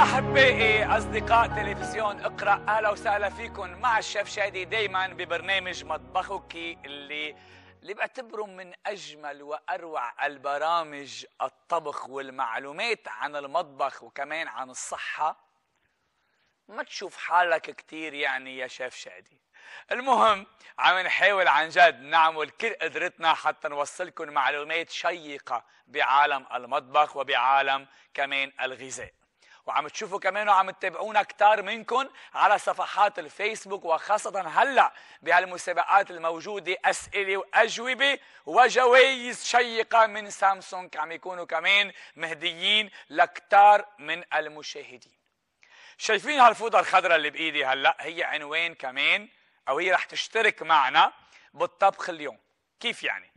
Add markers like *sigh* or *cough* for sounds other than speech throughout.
أحبائي أصدقاء تلفزيون اقرأ أهلا وسهلا فيكم مع الشيف شادي دايما ببرنامج مطبخك اللي اللي بعتبره من أجمل وأروع البرامج الطبخ والمعلومات عن المطبخ وكمان عن الصحة ما تشوف حالك كتير يعني يا شيف شادي المهم عم نحاول عن جد نعمل كل قدرتنا حتى نوصلكم معلومات شيقة بعالم المطبخ وبعالم كمان الغذاء وعم تشوفوا كمان وعم تتابعونا كتار منكم على صفحات الفيسبوك وخاصة هلا بهالمسابقات الموجودة أسئلة وأجوبة وجوائز شيقة من سامسونج عم يكونوا كمان مهديين لكتار من المشاهدين شايفين هالفوطة الخضراء اللي بإيدي هلا هي عنوان كمان أو هي رح تشترك معنا بالطبخ اليوم كيف يعني؟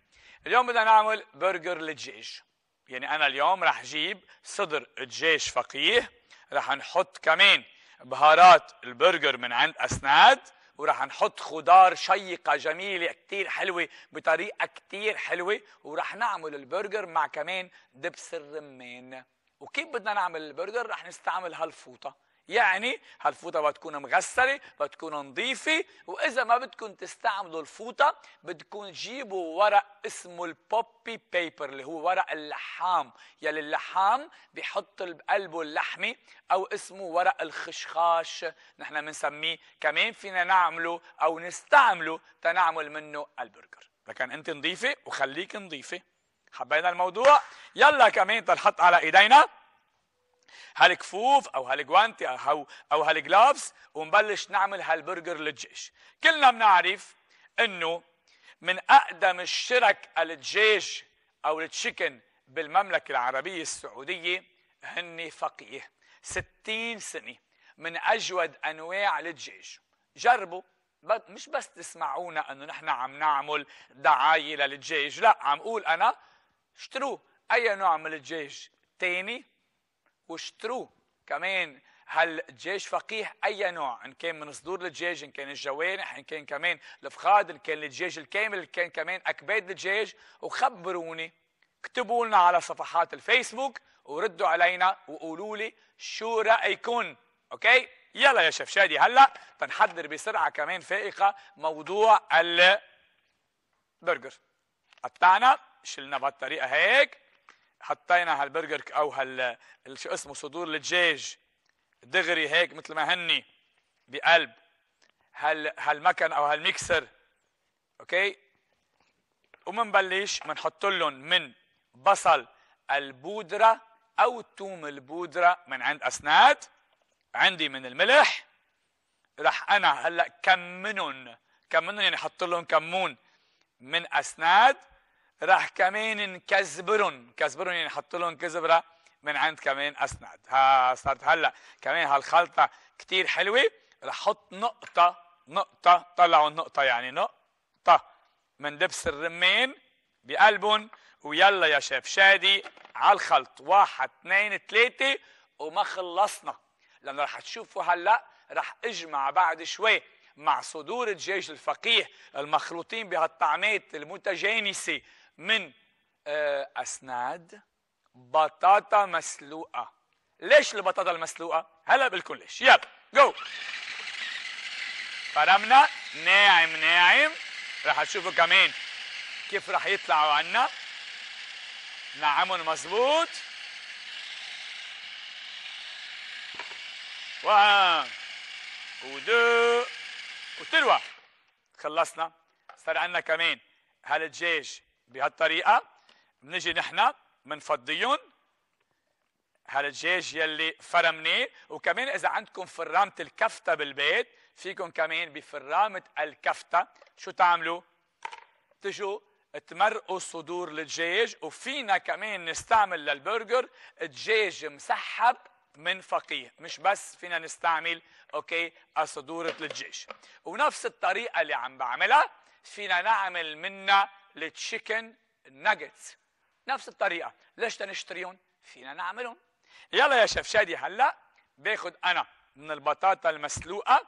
اليوم بدنا نعمل برجر للدجاج يعني أنا اليوم رح جيب صدر دجاج فقيه رح نحط كمان بهارات البرجر من عند اسناد ورح نحط خضار شيقة جميلة كتير حلوة بطريقة كتير حلوة ورح نعمل البرجر مع كمان دبس الرمان وكيف بدنا نعمل البرجر رح نستعمل هالفوطة يعني هالفوطه بتكون مغسله بتكون نظيفه واذا ما بدكم تستعملوا الفوطه بدكم تجيبوا ورق اسمه البوبي بيبر اللي هو ورق اللحام يلي اللحام بحط بقلبه اللحمه او اسمه ورق الخشخاش نحن بنسميه كمان فينا نعمله او نستعمله تنعمل منه البرجر لكن انت نظيفه وخليك نظيفه حبينا الموضوع يلا كمان تنحط على ايدينا هالكفوف او هالجوانتي او او هالجلافز ونبلش نعمل هالبرجر للجيش كلنا بنعرف انه من اقدم الشرك الجيش او التشيكن بالمملكه العربيه السعوديه هن فقيه 60 سنه من اجود انواع الدجاج جربوا مش بس تسمعونا انه نحن عم نعمل دعايه للجيش لا عم اقول انا اشتروه اي نوع من الدجاج تاني واشتروه كمان هالدجاج فقيه اي نوع ان كان من صدور الدجاج ان كان الجوانح ان كان كمان الفخاد ان كان الدجاج الكامل ان كان كمان اكباد الدجاج وخبروني اكتبوا لنا على صفحات الفيسبوك وردوا علينا وقولوا لي شو رايكم اوكي يلا يا شيف شادي هلا تنحضر بسرعه كمان فائقه موضوع البرجر قطعنا شلنا بهالطريقه هيك حطينا هالبرجر او هال شو اسمه صدور الدجاج دغري هيك مثل ما هني بقلب هال هالمكن او هالميكسر اوكي ومنبلش بنحط لهم من بصل البودره او توم البودره من عند اسناد عندي من الملح رح انا هلا كمنهم كمنهم يعني حط لهم كمون من اسناد راح كمان نكذبرن كذبرن يعني نحط لهم كذبره من عند كمان اسناد ها صارت هلا كمان هالخلطه كتير حلوه راح احط نقطه نقطه طلعوا النقطه يعني نقطه من لبس الرمان بقلبهم ويلا يا شيف شادي على الخلط واحد اثنين ثلاثه وما خلصنا لانه رح تشوفوا هلا رح اجمع بعد شوي مع صدور الدجاج الفقيه المخلوطين بهالطعمات المتجانسه من آه، اسناد بطاطا مسلوقه ليش البطاطا المسلوقه هلا بقول ليش يلا جو فرمنا ناعم ناعم رح تشوفوا كمان كيف رح يطلعوا عنا نعمهم مزبوط وان ودو وتروى خلصنا صار عنا كمان هالدجاج بهالطريقه بنجي نحن بنفضيهم هالدجاج يلي فرمناه وكمان اذا عندكم فرامه الكفته بالبيت فيكم كمان بفرامه الكفته شو تعملوا؟ تجوا تمرقوا صدور الدجاج وفينا كمان نستعمل للبرجر دجاج مسحب من فقيه مش بس فينا نستعمل اوكي صدورة الدجاج ونفس الطريقه اللي عم بعملها فينا نعمل منها للتشيكن ناجتس نفس الطريقه ليش نشتريهم فينا نعملهم يلا يا شيف شادي هلا باخد انا من البطاطا المسلوقه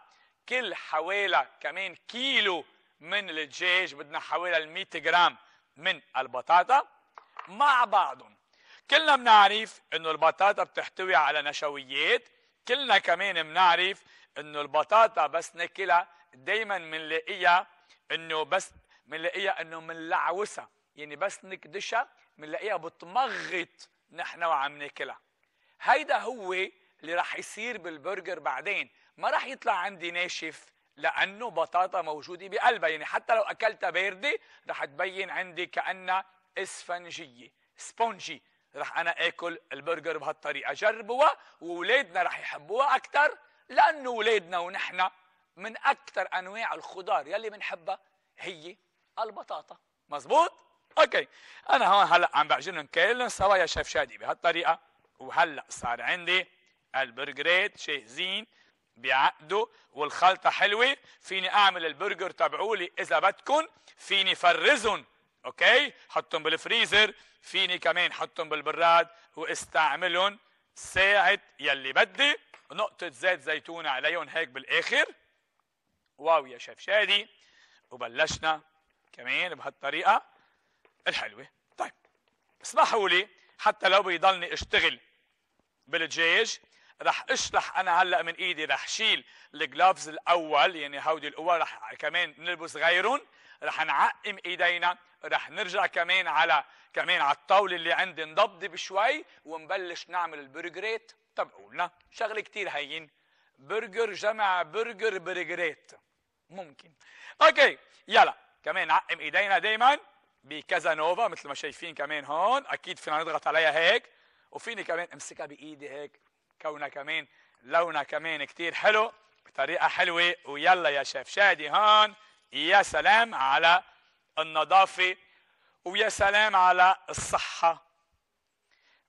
كل حوالي كمان كيلو من الدجاج بدنا حوالي 100 جرام من البطاطا مع بعضهم كلنا بنعرف انه البطاطا بتحتوي على نشويات كلنا كمان بنعرف انه البطاطا بس ناكلها دايما بنلاقيها انه بس بنلاقيها انه منلعوسه يعني بس نكدشها بنلاقيها بتمغط نحن وعم ناكلها هيدا هو اللي رح يصير بالبرجر بعدين ما رح يطلع عندي ناشف لانه بطاطا موجوده بقلبها يعني حتى لو اكلتها بارده رح تبين عندي كانها اسفنجيه سبونجي رح انا اكل البرجر بهالطريقه جربوها واولادنا رح يحبوها اكثر لانه اولادنا ونحن من اكثر انواع الخضار يلي بنحبها هي البطاطا مزبوط اوكي انا هون هلا عم بعجنهم كلهم سوا يا شيف شادي بهالطريقه وهلا صار عندي البرجريت جاهزين بعقده والخلطه حلوه فيني اعمل البرجر تبعولي اذا بدكم فيني فرزهم اوكي حطهم بالفريزر فيني كمان حطهم بالبراد واستعملهم ساعه يلي بدي نقطه زيت زيتون عليهم هيك بالاخر واو يا شيف شادي وبلشنا كمان بهالطريقه الحلوه طيب اسمحوا لي حتى لو بيضلني اشتغل بالدجاج رح اشلح انا هلا من ايدي رح شيل الجلافز الاول يعني هودي الاول رح كمان نلبس غيرهم رح نعقم ايدينا رح نرجع كمان على كمان على الطاوله اللي عندي نضبضب شوي ونبلش نعمل طب تبعولنا شغله كثير هين برجر جمع برجر برجريت ممكن اوكي يلا كمان نعقم ايدينا دايما بكازانوفا مثل ما شايفين كمان هون اكيد فينا نضغط عليها هيك وفيني كمان امسكها بايدي هيك كونها كمان لونها كمان كتير حلو بطريقه حلوه ويلا يا شيف شادي هون يا سلام على النظافه ويا سلام على الصحه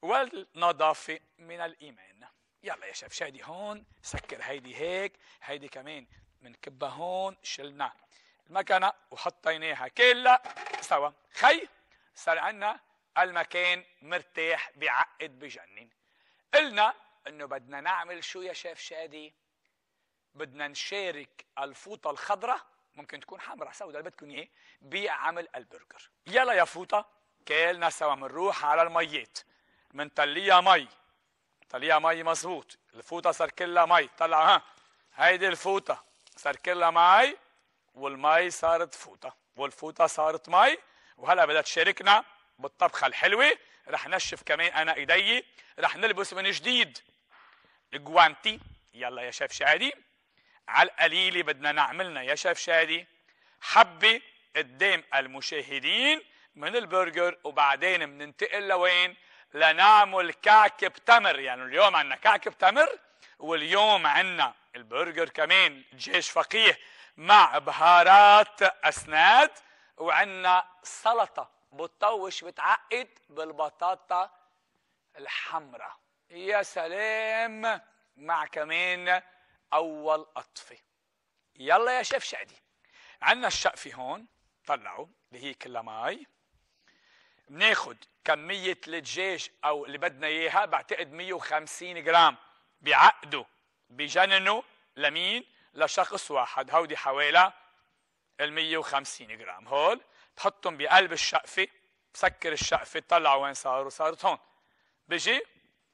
والنظافه من الايمان يلا يا شيف شادي هون سكر هيدي هيك هيدي كمان بنكبها هون شلنا المكنة وحطيناها كلها سوا خي صار عندنا المكان مرتاح بعقد بجنن قلنا انه بدنا نعمل شو يا شيف شادي بدنا نشارك الفوطة الخضراء ممكن تكون حمراء سوداء اللي بدكم اياه بعمل البرجر يلا يا فوطة كلنا سوا منروح على الميات منتليها مي طليها مي مزبوط الفوطة صار كلها مي طلع ها هيدي الفوطة صار كلها مي والمي صارت فوطة والفوطة صارت مي وهلا بدها تشاركنا بالطبخة الحلوة رح نشف كمان أنا إيدي رح نلبس من جديد الجوانتي يلا يا شيف شادي على القليلة بدنا نعملنا يا شيف شادي حبة قدام المشاهدين من البرجر وبعدين بننتقل لوين؟ لنعمل كعك بتمر يعني اليوم عندنا كعك بتمر واليوم عندنا البرجر كمان دجاج فقيه مع بهارات اسناد وعندنا سلطه بتطوش بتعقد بالبطاطا الحمراء يا سلام مع كمان اول قطفه يلا يا شيف شادي عندنا الشقفه هون طلعوا اللي هي كلها مي بناخذ كمية الدجاج أو اللي بدنا إياها بعتقد 150 جرام بيعقدوا بجننوا لمين؟ لشخص واحد هودي حوالي ال 150 جرام هول بحطهم بقلب الشقفه بسكر الشقفه بطلع وين صاروا صارت هون بجي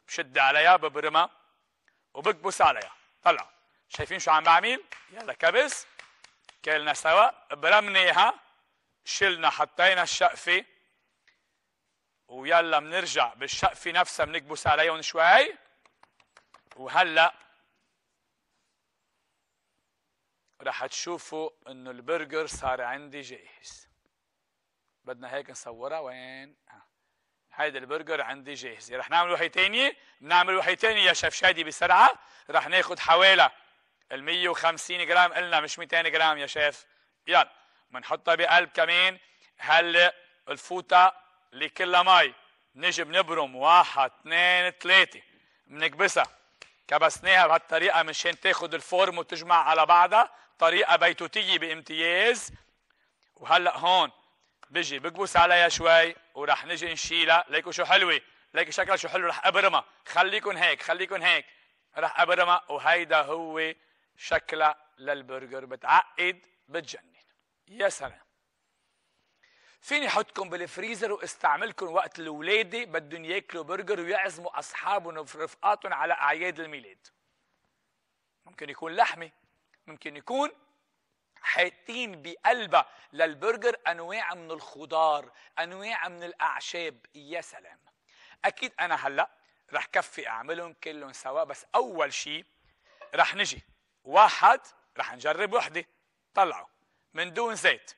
بشد عليها ببرمها وبكبس عليها طلع شايفين شو عم بعمل يلا كبس كلنا سوا برمناها شلنا حطينا الشقفه ويلا بنرجع بالشقفه نفسها بنكبس عليهم شوي وهلا رح تشوفوا انه البرجر صار عندي جاهز بدنا هيك نصورها وين ها. آه. هيدا البرجر عندي جاهز رح نعمل وحي ثانيه بنعمل وحي ثانيه يا شيف شادي بسرعه رح ناخذ حوالي ال 150 جرام قلنا مش 200 جرام يا شيف يلا بنحطها بقلب كمان هلا الفوطه اللي كلها مي نجي بنبرم واحد اثنين ثلاثه بنكبسها كبسناها بهالطريقه مشان تاخذ الفورم وتجمع على بعضها طريقه بيتوتيه بامتياز وهلا هون بجي بكبس عليها شوي ورح نجي نشيلها ليكو شو حلوه ليك شكلها شو حلو رح ابرمها خليكن هيك خليكن هيك رح ابرمها وهيدا هو شكلها للبرجر بتعقد بتجنن يا سلام فيني حطكم بالفريزر واستعملكم وقت الولاده بدهم ياكلوا برجر ويعزموا اصحابهم ورفقاتهم على اعياد الميلاد ممكن يكون لحمه ممكن يكون حاطين بقلبه للبرجر انواع من الخضار انواع من الاعشاب يا سلام اكيد انا هلا رح كفي اعملهم كلهم سوا بس اول شيء رح نجي واحد رح نجرب وحده طلعوا من دون زيت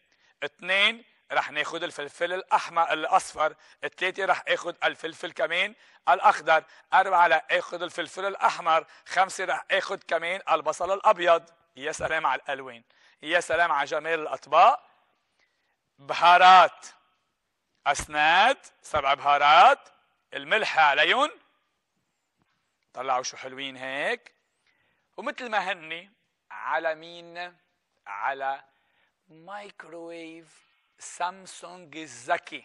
اثنين رح ناخذ الفلفل الاحمر الاصفر ثلاثة رح اخذ الفلفل كمان الاخضر اربعة رح اخذ الفلفل الاحمر خمسة رح اخذ كمان البصل الابيض يا سلام على الالوان يا سلام على جمال الاطباق بهارات اسناد سبع بهارات الملح عليهم طلعوا شو حلوين هيك ومثل ما هن على مين على مايكروويف سامسونج الذكي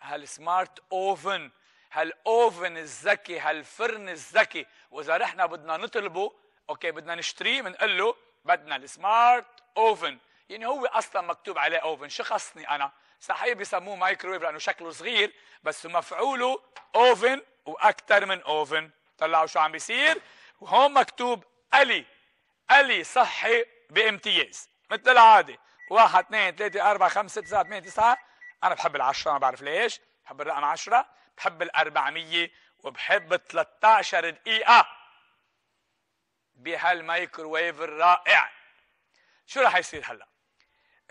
هالسمارت اوفن هالاوفن الذكي هالفرن الذكي واذا رحنا بدنا نطلبه اوكي بدنا نشتريه بنقول له بدنا السمارت اوفن يعني هو اصلا مكتوب عليه اوفن شو خصني انا صحيح بسموه مايكرويف لانه شكله صغير بس مفعوله اوفن واكثر من اوفن طلعوا شو عم بيصير وهون مكتوب الي الي صحي بامتياز مثل العاده واحد اثنين ثلاثة أربعة خمسة ستة سبعة ثمانية تسعة أنا بحب العشرة ما بعرف ليش بحب الرقم عشرة بحب الأربعمية وبحب 13 دقيقة بهالمايكروويف الرائع شو راح يصير هلا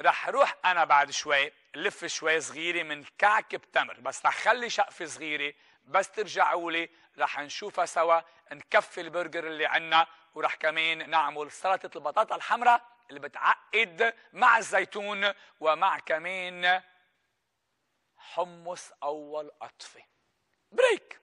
راح روح انا بعد شوي لف شوي صغيره من كعكه تمر بس راح خلي شقفه صغيره بس ترجعوا لي رح نشوفها سوا نكفي البرجر اللي عنا ورح كمان نعمل سلطه البطاطا الحمراء اللي بتعقد مع الزيتون ومع كمان حمص اول قطفه بريك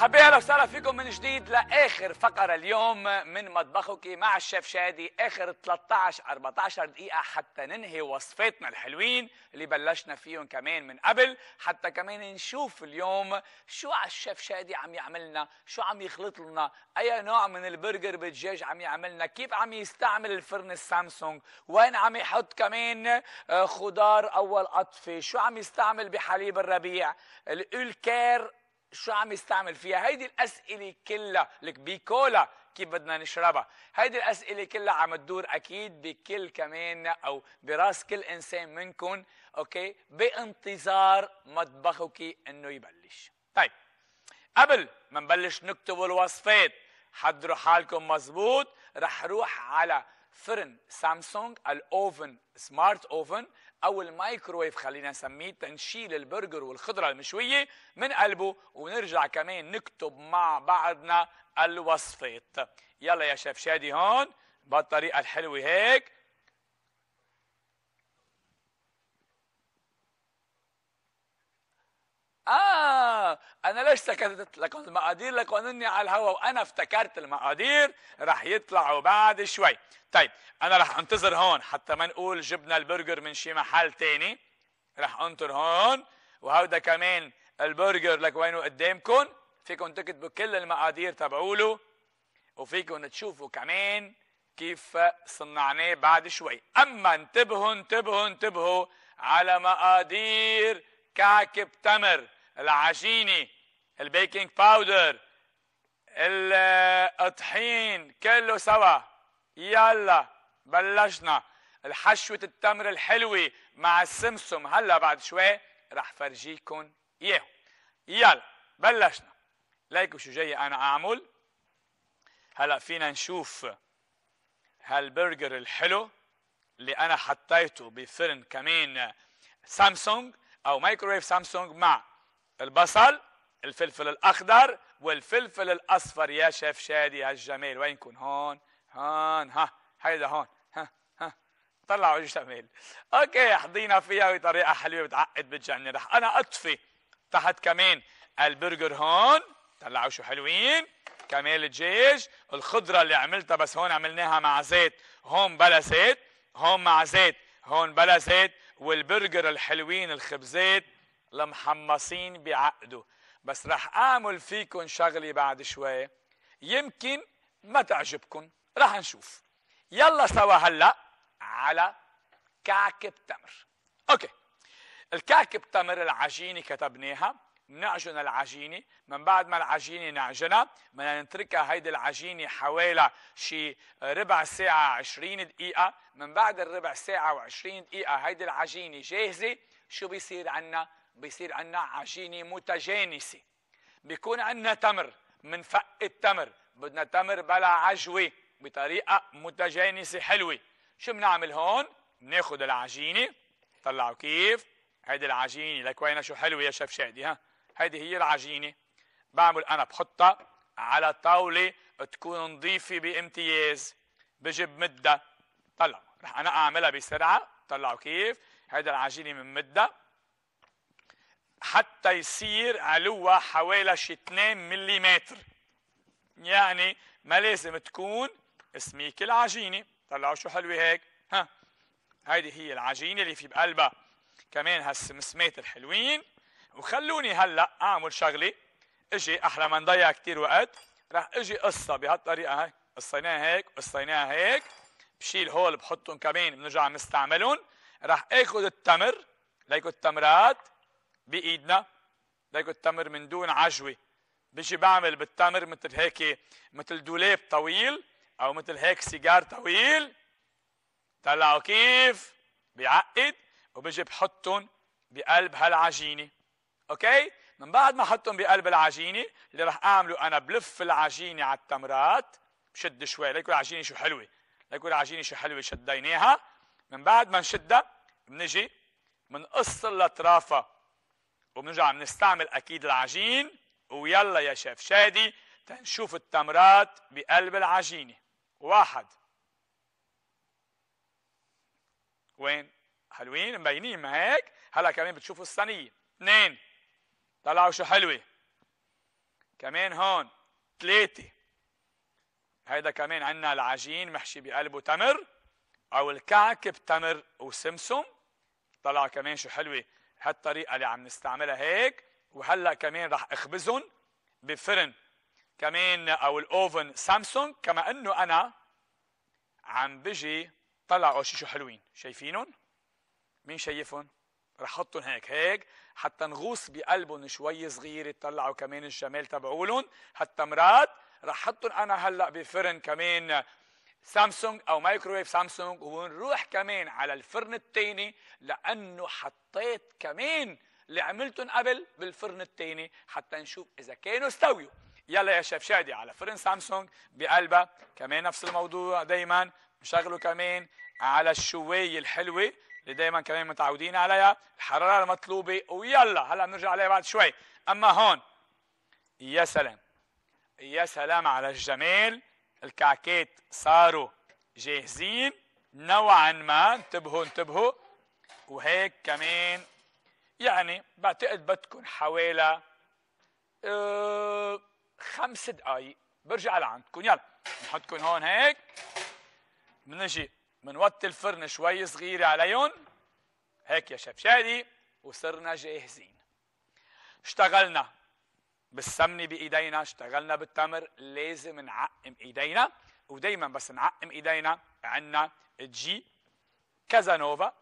مرحبا اهلا وسهلا فيكم من جديد لاخر فقره اليوم من مطبخك مع الشيف شادي اخر 13 14 دقيقه حتى ننهي وصفاتنا الحلوين اللي بلشنا فيهم كمان من قبل حتى كمان نشوف اليوم شو الشيف شادي عم يعملنا شو عم يخلط لنا اي نوع من البرجر بالدجاج عم يعملنا كيف عم يستعمل الفرن السامسونج وين عم يحط كمان آه، خضار اول قطفه شو عم يستعمل بحليب الربيع الكير شو عم يستعمل فيها هيدي الاسئله كلها لك بيكولا كيف بدنا نشربها هيدي الاسئله كلها عم تدور اكيد بكل كمان او براس كل انسان منكم اوكي بانتظار مطبخك انه يبلش طيب قبل ما نبلش نكتب الوصفات حضروا حالكم مزبوط رح روح على فرن سامسونج الاوفن سمارت اوفن او الميكرويف خلينا نسميه تنشيل البرجر والخضره المشويه من قلبه ونرجع كمان نكتب مع بعضنا الوصفات يلا يا شيف شادي هون بالطريقه الحلوه هيك انا ليش سكتت لكم المقادير لكم اني على الهواء وانا افتكرت المقادير رح يطلعوا بعد شوي طيب انا رح انتظر هون حتى ما نقول جبنا البرجر من شي محل تاني رح انطر هون وهودا كمان البرجر لك وينه قدامكم فيكم تكتبوا كل المقادير تبعوله وفيكم تشوفوا كمان كيف صنعناه بعد شوي اما انتبهوا انتبهوا انتبهوا على مقادير كعكة تمر العجينه البيكنج باودر الطحين كله سوا يلا بلشنا الحشوة التمر الحلوة مع السمسم هلا بعد شوي رح فرجيكم اياه يلا بلشنا ليكو شو جاي انا اعمل هلا فينا نشوف هالبرجر الحلو اللي انا حطيته بفرن كمان سامسونج او مايكرويف سامسونج مع البصل الفلفل الاخضر والفلفل الاصفر يا شيف شادي هالجميل وين يكون هون هون ها هيدا هون ها ها طلعوا الجميل اوكي حضينا فيها بطريقه حلوه بتعقد بتجنن رح انا اطفي تحت كمان البرجر هون طلعوا شو حلوين كمال الدجاج الخضرة اللي عملتها بس هون عملناها مع زيت هون بلا زيت هون مع زيت هون بلا زيت والبرجر الحلوين الخبزات المحمصين بعقده بس رح اعمل فيكم شغله بعد شوي يمكن ما تعجبكم رح نشوف يلا سوا هلا على كعك التمر اوكي الكعك التمر العجينه كتبناها بنعجن العجينه من بعد ما العجينه نعجنها بدنا نتركها هيدي العجينه حوالي شي ربع ساعه 20 دقيقه من بعد الربع ساعه و20 دقيقه هيدي العجينه جاهزه شو بيصير عنا بيصير عنا عجينة متجانسة بيكون عنا تمر فق التمر بدنا تمر بلا عجوة بطريقة متجانسة حلوة شو بنعمل هون بناخد العجينة طلعوا كيف هيدي العجينة لك وينها شو حلوة يا شيف شادي ها هيدي هي العجينة بعمل أنا بحطها على طاولة تكون نظيفة بامتياز بجي مدة طلعوا رح أنا أعملها بسرعة طلعوا كيف هيدا العجينة من مدة حتى يصير علوها حوالي شي 2 ملم يعني ما لازم تكون سميك العجينه طلعوا شو حلوه هيك ها هيدي هي العجينه اللي في بقلبها كمان هالسمسمات الحلوين وخلوني هلا اعمل شغله اجي احلى ما نضيع كثير وقت راح اجي قصها بهالطريقه هاي قصيناها هيك قصيناها هيك بشيل هول بحطهم كمان بنرجع نستعملهم راح اخذ التمر ليكو التمرات بايدنا ليكو التمر من دون عجوه بيجي بعمل بالتمر مثل هيك مثل دولاب طويل او مثل هيك سيجار طويل طلعوا كيف بيعقد وبيجي بحطهم بقلب هالعجينه اوكي من بعد ما احطهم بقلب العجينه اللي راح اعمله انا بلف العجينه على التمرات بشد شوي ليكون العجينه شو حلوه ليكون العجينه شو حلوه شديناها من بعد ما نشدها بنجي بنقص الاطرافها وبنرجع بنستعمل اكيد العجين ويلا يا شيف شادي تنشوف التمرات بقلب العجينه واحد وين حلوين مبينين ما هيك هلا كمان بتشوفوا الصينيه اثنين طلعوا شو حلوه كمان هون ثلاثه هيدا كمان عندنا العجين محشي بقلبه تمر او الكعك بتمر وسمسم طلع كمان شو حلوه هالطريقه اللي عم نستعملها هيك وهلا كمان رح اخبزهم بفرن كمان او الاوفن سامسونج كما انه انا عم بجي طلعوا شي شو حلوين شايفينهم مين شايفهم رح احطهم هيك هيك حتى نغوص بقلبهم شوي صغير يطلعوا كمان الجمال تبعولهم هالتمرات رح احطهم انا هلا بفرن كمان سامسونج او مايكرويف سامسونج ونروح كمان على الفرن الثاني لانه حطيت كمان اللي عملتهم قبل بالفرن الثاني حتى نشوف اذا كانوا استويوا يلا يا شيف شادي على فرن سامسونج بقلبها كمان نفس الموضوع دايما مشغله كمان على الشوايه الحلوه اللي دايما كمان متعودين عليها الحراره المطلوبه ويلا هلا بنرجع عليها بعد شوي اما هون يا سلام يا سلام على الجمال الكعكات صاروا جاهزين نوعا ما انتبهوا انتبهوا وهيك كمان يعني بعتقد بدكم حوالي آه، خمس دقايق برجع لعندكم يلا نحطكم هون هيك بنجي بنوطي الفرن شوي صغيره عليهم هيك يا شادي وصرنا جاهزين اشتغلنا بالسمنه بايدينا اشتغلنا بالتمر لازم نعقم ايدينا ودايما بس نعقم ايدينا عندنا جي كازانوفا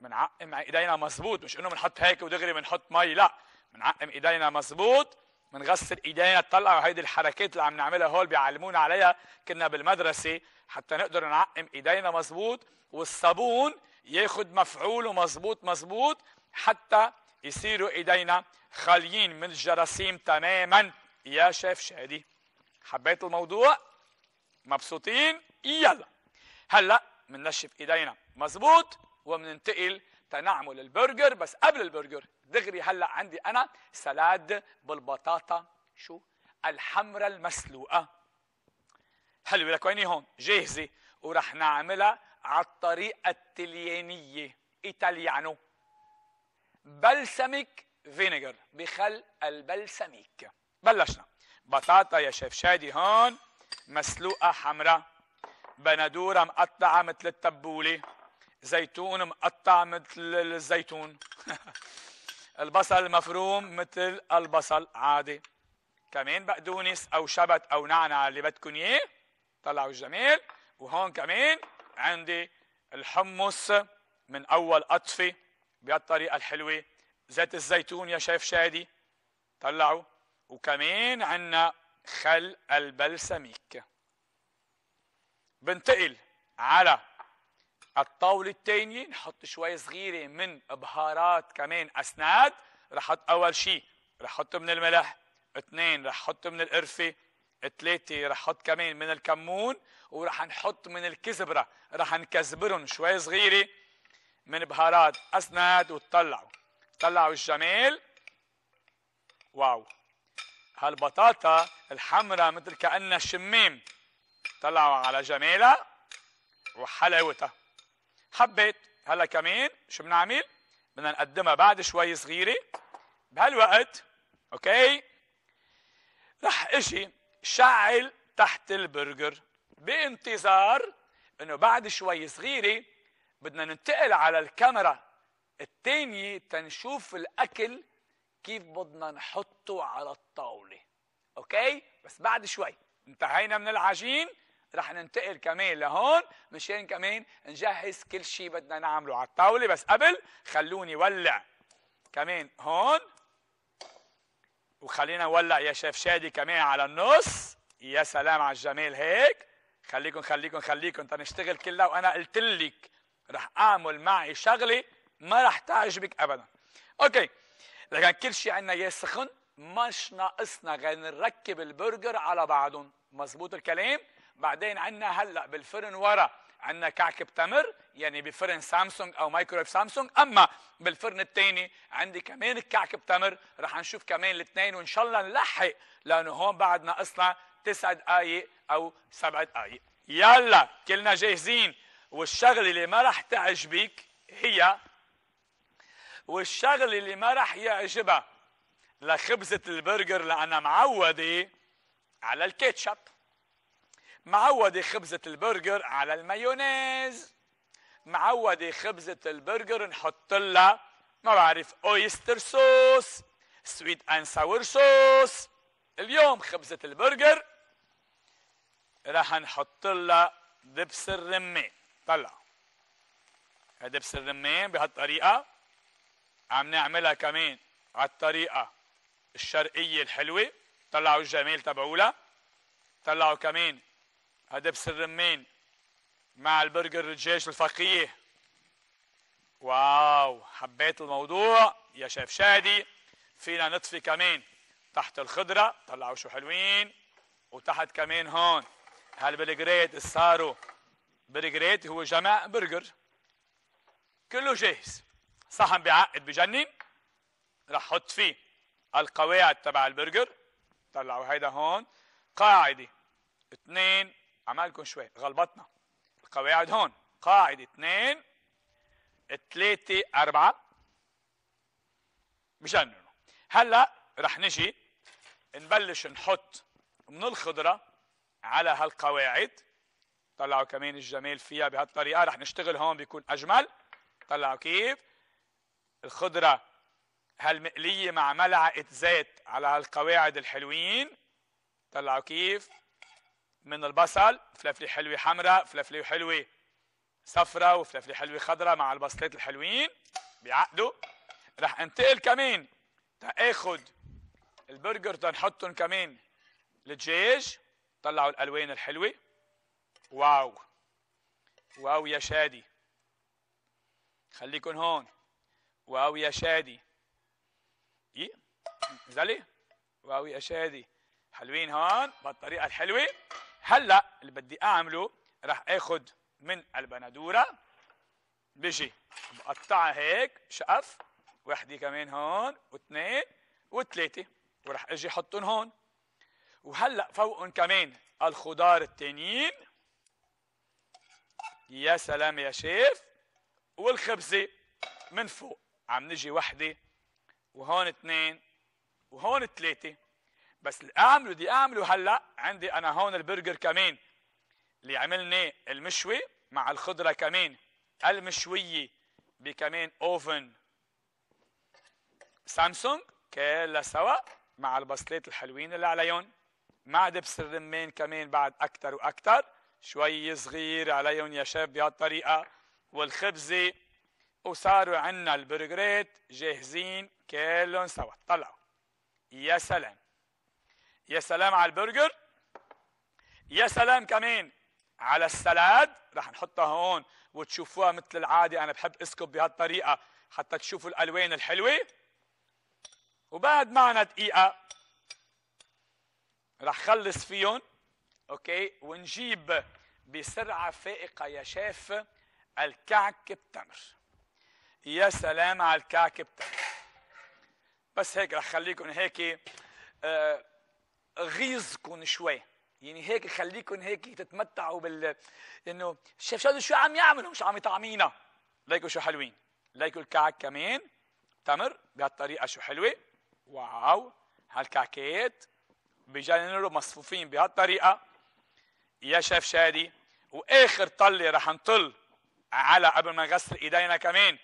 بنعقم ايدينا مزبوط مش انه بنحط هيك ودغري بنحط مي لا بنعقم ايدينا مزبوط بنغسل ايدينا نطلع هيدي الحركات اللي عم نعملها هول بيعلمونا عليها كنا بالمدرسه حتى نقدر نعقم ايدينا مزبوط والصابون ياخذ مفعوله مزبوط مزبوط حتى يصيروا ايدينا خاليين من الجراثيم تماما يا شيف شادي حبيت الموضوع مبسوطين يلا هلا مننشف ايدينا مزبوط وبننتقل تنعمل البرجر بس قبل البرجر دغري هلا عندي انا سلاد بالبطاطا شو الحمرة المسلوقة حلوة لك ويني هون جاهزة ورح نعملها على الطريقة التليانية إيطاليانو بلسميك فينيجر بخل البلسميك بلشنا بطاطا يا شيف شادي هون مسلوقه حمراء بندوره مقطعه مثل التبوله زيتون مقطع مثل الزيتون *laughs* البصل مفروم مثل البصل عادي كمان بقدونس او شبت او نعنع اللي بدكم اياه طلعوا الجميل وهون كمان عندي الحمص من اول قطفه بهالطريقه الحلوه زيت الزيتون يا شيف شادي طلعوا وكمان عنا خل البلسميك بنتقل على الطاولة الثانية نحط شوي صغيرة من بهارات كمان أسناد رح أحط أول شيء رح أحط من الملح اثنين رح أحط من القرفة ثلاثة رح أحط كمان من الكمون ورح نحط من الكزبرة رح نكزبرهم شوي صغيرة من بهارات اسند وتطلعوا طلعوا الجمال واو هالبطاطا الحمراء مثل كأنها شمام طلعوا على جمالها وحلاوتها حبيت هلا كمان شو بنعمل بدنا نقدمها بعد شوي صغيرة بهالوقت اوكي رح اجي شعل تحت البرجر بانتظار انه بعد شوي صغيره بدنا ننتقل على الكاميرا الثانية تنشوف الأكل كيف بدنا نحطه على الطاولة أوكي؟ بس بعد شوي انتهينا من العجين رح ننتقل كمان لهون مشان كمان نجهز كل شيء بدنا نعمله على الطاولة بس قبل خلوني ولع كمان هون وخلينا نولع يا شيف شادي كمان على النص يا سلام على الجمال هيك خليكم خليكم خليكم تنشتغل كلها وانا قلت لك رح اعمل معي شغله ما رح تعجبك ابدا اوكي لكن كل شيء عندنا يا سخن مش ناقصنا غير نركب البرجر على بعضهم مزبوط الكلام بعدين عندنا هلا بالفرن ورا عندنا كعك تمر يعني بفرن سامسونج او مايكرويف سامسونج اما بالفرن الثاني عندي كمان كعك تمر رح نشوف كمان الاثنين وان شاء الله نلحق لانه هون بعد ناقصنا تسع دقائق او سبع دقائق يلا كلنا جاهزين والشغله اللي ما راح تعجبك هي والشغله اللي ما راح يعجبها لخبزه البرجر لانها معوده على الكاتشب معوده خبزه البرجر على المايونيز معوده خبزه البرجر نحط لها ما بعرف اويستر صوص سويت اند ساور صوص اليوم خبزه البرجر راح نحط لها دبس الرمه طلع دبس الرمان بهالطريقة عم نعملها كمان على الطريقة الشرقية الحلوة طلعوا الجمال تبعولا طلعوا كمان هدبس الرمان مع البرجر الدجاج الفقيه واو حبيت الموضوع يا شيف شادي فينا نطفي كمان تحت الخضرة طلعوا شو حلوين وتحت كمان هون هالبلغريت صاروا برجريت هو جمع برجر كله جاهز صحن بيعقد بجنن راح حط فيه القواعد تبع البرجر طلعوا هيدا هون قاعدة اثنين عمالكم شوي غلبطنا القواعد هون قاعدة اثنين ثلاثة أربعة بجننوا هلا رح نجي نبلش نحط من الخضرة على هالقواعد طلعوا كمان الجمال فيها بهالطريقه رح نشتغل هون بيكون اجمل طلعوا كيف الخضره هالمقليه مع ملعقه زيت على هالقواعد الحلوين طلعوا كيف من البصل فلفله حلوه حمراء فلفله حلوه صفراء وفلفله حلوه خضراء مع البصلات الحلوين بيعقدوا رح انتقل كمان تاخد البرجر تنحطهم كمان الدجاج طلعوا الالوان الحلوه واو واو يا شادي خليكن هون واو يا شادي يي إيه؟ انزلي واو يا شادي حلوين هون بالطريقه الحلوه هلا اللي بدي اعمله راح اخذ من البندوره بجي بقطعها هيك شقف وحده كمان هون واثنين وثلاثه وراح اجي احطهم هون وهلا فوقهم كمان الخضار التانيين يا سلام يا شيف والخبزة من فوق عم نجي وحدة وهون اثنين وهون ثلاثة بس اللي اعمله بدي اعمله هلا عندي انا هون البرجر كمان اللي عملني المشوي مع الخضرة كمان المشوية بكمان اوفن سامسونج كلها سوا مع البصلات الحلوين اللي عليهم مع دبس الرمان كمان بعد اكثر واكثر شوي صغير عليهم يا شيف بهالطريقة والخبزة وصاروا عنا البرجريت جاهزين كلهم سوا طلعوا يا سلام يا سلام على البرجر يا سلام كمان على السلاد رح نحطها هون وتشوفوها مثل العادة أنا بحب اسكب بهالطريقة حتى تشوفوا الألوان الحلوة وبعد معنا دقيقة رح خلص فيهم اوكي ونجيب بسرعه فائقه يا شاف الكعك بتمر يا سلام على الكعك بتمر بس هيك رح خليكم هيك آه، غيظكم شوي يعني هيك خليكم هيك تتمتعوا بال انه شاف شو شو عم يعملوا مش عم يطعمينا ليكوا شو حلوين ليكوا الكعك كمان تمر بهالطريقه شو حلوه واو هالكعكات بجننوا مصفوفين بهالطريقه يا شيف شادي واخر طله رح نطل على قبل ما نغسل ايدينا كمان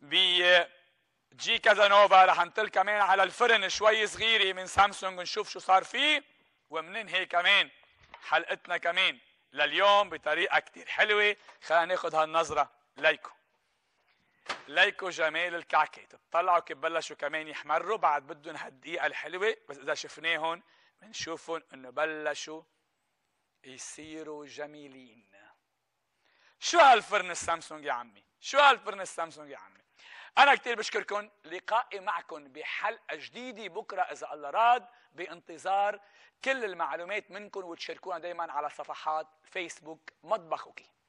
بجي كازانوفا رح نطل كمان على الفرن شوي صغيره من سامسونج نشوف شو صار فيه ومننهي كمان حلقتنا كمان لليوم بطريقه كثير حلوه خلينا ناخذ هالنظره ليكو ليكو جمال الكعكات طلعوا كيف بلشوا كمان يحمروا بعد بدهم هالدقيقه الحلوه بس اذا شفناهم بنشوفهم انه بلشوا يصيروا جميلين شو هالفرن السامسونج يا عمي شو هالفرن السامسونج يا عمي انا كثير بشكركم لقائي معكم بحلقه جديده بكره اذا الله راد بانتظار كل المعلومات منكم وتشاركونا دائما على صفحات فيسبوك مطبخوكي